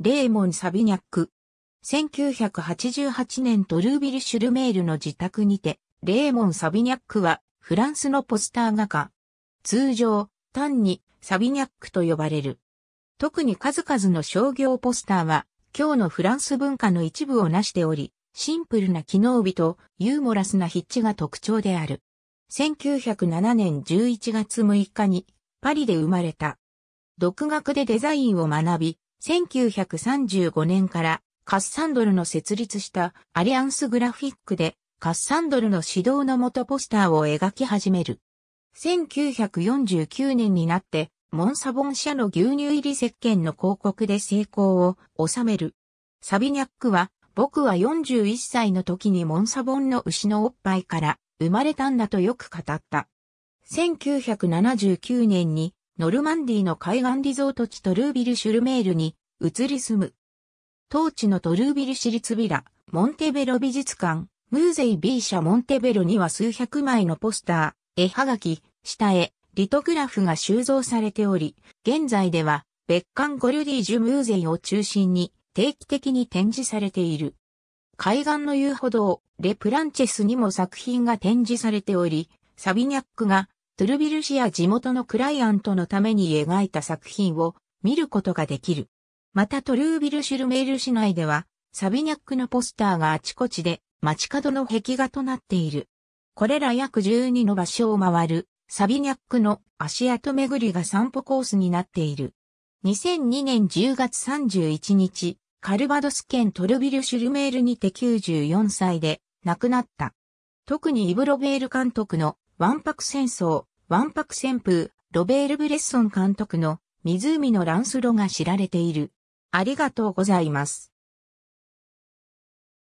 レーモン・サビニャック。1988年トルービル・シュルメールの自宅にて、レーモン・サビニャックはフランスのポスター画家。通常、単にサビニャックと呼ばれる。特に数々の商業ポスターは、今日のフランス文化の一部を成しており、シンプルな機能美とユーモラスな筆致が特徴である。1907年11月6日にパリで生まれた。独学でデザインを学び、1935年からカッサンドルの設立したアリアンスグラフィックでカッサンドルの指導のもとポスターを描き始める。1949年になってモンサボン社の牛乳入り石鹸の広告で成功を収める。サビニャックは僕は41歳の時にモンサボンの牛のおっぱいから生まれたんだとよく語った。1979年にノルマンディの海岸リゾート地トルービル・シュルメールに移り住む。当地のトルービル市立ビラ、モンテベロ美術館、ムーゼイ・ビーシャ・モンテベロには数百枚のポスター、絵はがき、下絵、リトグラフが収蔵されており、現在では別館ゴリュディ・ジュ・ムーゼイを中心に定期的に展示されている。海岸の遊歩道、レ・プランチェスにも作品が展示されており、サビニャックがトゥルビル市や地元のクライアントのために描いた作品を見ることができる。またトゥルービルシュルメール市内では、サビニャックのポスターがあちこちで街角の壁画となっている。これら約12の場所を回るサビニャックの足跡巡りが散歩コースになっている。2002年10月31日、カルバドス県トルビルシュルメールにて94歳で亡くなった。特にイブロベール監督のワンパク戦争、ワンパク旋風、ロベール・ブレッソン監督の湖のランスロが知られている。ありがとうございます。